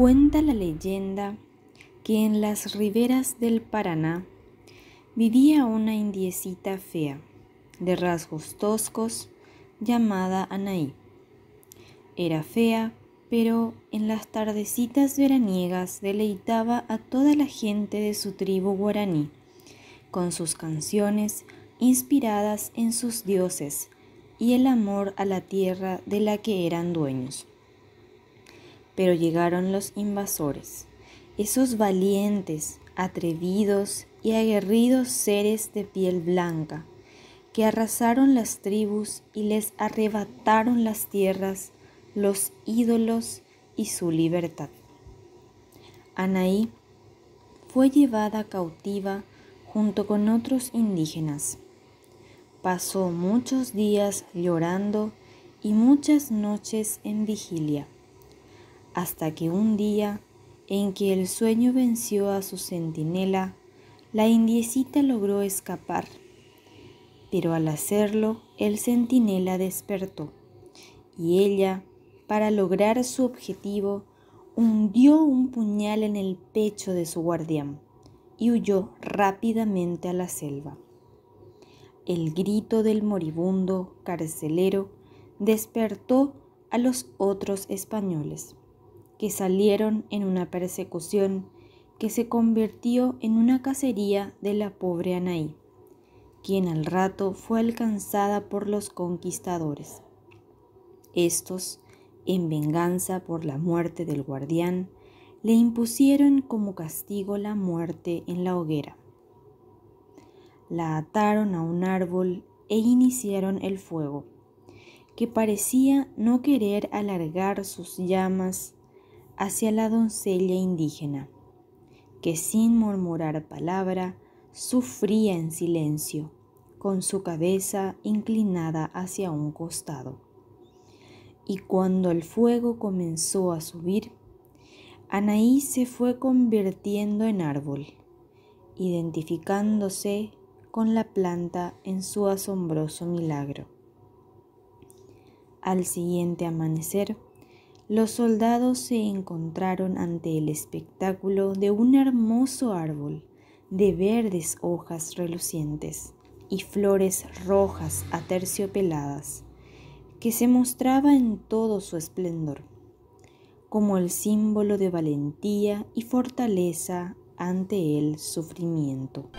Cuenta la leyenda que en las riberas del Paraná vivía una indiecita fea, de rasgos toscos, llamada Anaí. Era fea, pero en las tardecitas veraniegas deleitaba a toda la gente de su tribu guaraní, con sus canciones inspiradas en sus dioses y el amor a la tierra de la que eran dueños. Pero llegaron los invasores, esos valientes, atrevidos y aguerridos seres de piel blanca, que arrasaron las tribus y les arrebataron las tierras, los ídolos y su libertad. Anaí fue llevada cautiva junto con otros indígenas. Pasó muchos días llorando y muchas noches en vigilia hasta que un día, en que el sueño venció a su centinela, la indiecita logró escapar. Pero al hacerlo, el centinela despertó y ella, para lograr su objetivo, hundió un puñal en el pecho de su guardián y huyó rápidamente a la selva. El grito del moribundo carcelero despertó a los otros españoles que salieron en una persecución que se convirtió en una cacería de la pobre Anaí, quien al rato fue alcanzada por los conquistadores. Estos, en venganza por la muerte del guardián, le impusieron como castigo la muerte en la hoguera. La ataron a un árbol e iniciaron el fuego, que parecía no querer alargar sus llamas hacia la doncella indígena, que sin murmurar palabra sufría en silencio, con su cabeza inclinada hacia un costado. Y cuando el fuego comenzó a subir, Anaí se fue convirtiendo en árbol, identificándose con la planta en su asombroso milagro. Al siguiente amanecer, los soldados se encontraron ante el espectáculo de un hermoso árbol de verdes hojas relucientes y flores rojas aterciopeladas, que se mostraba en todo su esplendor, como el símbolo de valentía y fortaleza ante el sufrimiento.